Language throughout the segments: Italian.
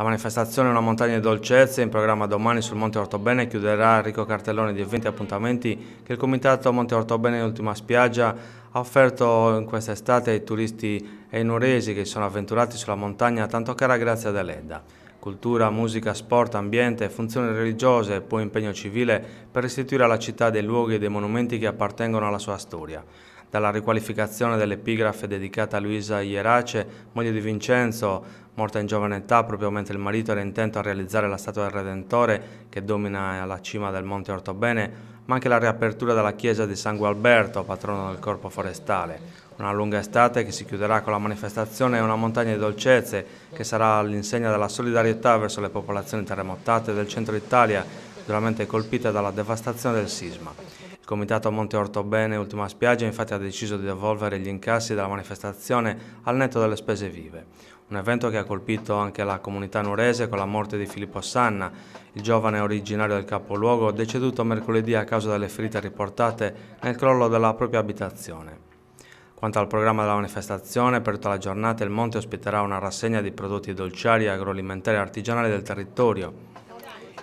La manifestazione Una montagna di dolcezze in programma domani sul Monte Ortobene chiuderà il ricco cartellone di 20 appuntamenti che il Comitato Monte Ortobene Ultima Spiaggia ha offerto in quest'estate ai turisti e ai nuresi che si sono avventurati sulla montagna tanto cara grazie ad dell'Edda. Cultura, musica, sport, ambiente, funzioni religiose e poi impegno civile per restituire alla città dei luoghi e dei monumenti che appartengono alla sua storia dalla riqualificazione dell'epigrafe dedicata a Luisa Ierace, moglie di Vincenzo, morta in giovane età proprio mentre il marito era intento a realizzare la statua del Redentore che domina alla cima del Monte Ortobene, ma anche la riapertura della chiesa di San Gualberto, patrono del corpo forestale. Una lunga estate che si chiuderà con la manifestazione e una montagna di dolcezze che sarà l'insegna della solidarietà verso le popolazioni terremotate del centro Italia, duramente colpite dalla devastazione del sisma. Scomitato a Monte Ortobene, ultima spiaggia, infatti ha deciso di devolvere gli incassi della manifestazione al netto delle spese vive. Un evento che ha colpito anche la comunità nurese con la morte di Filippo Sanna, il giovane originario del capoluogo, deceduto mercoledì a causa delle ferite riportate nel crollo della propria abitazione. Quanto al programma della manifestazione, per tutta la giornata il Monte ospiterà una rassegna di prodotti dolciari agroalimentari e artigianali del territorio,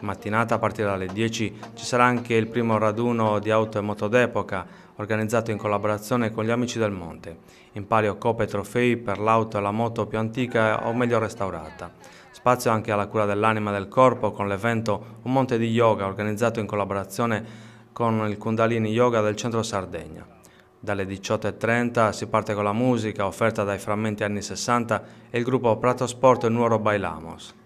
mattinata a partire dalle 10 ci sarà anche il primo raduno di auto e moto d'epoca organizzato in collaborazione con gli Amici del Monte. In palio coppe e trofei per l'auto e la moto più antica o meglio restaurata. Spazio anche alla cura dell'anima e del corpo con l'evento Un Monte di Yoga organizzato in collaborazione con il Kundalini Yoga del centro Sardegna. Dalle 18.30 si parte con la musica offerta dai frammenti anni 60 e il gruppo Prato Sport e Nuoro Bailamos.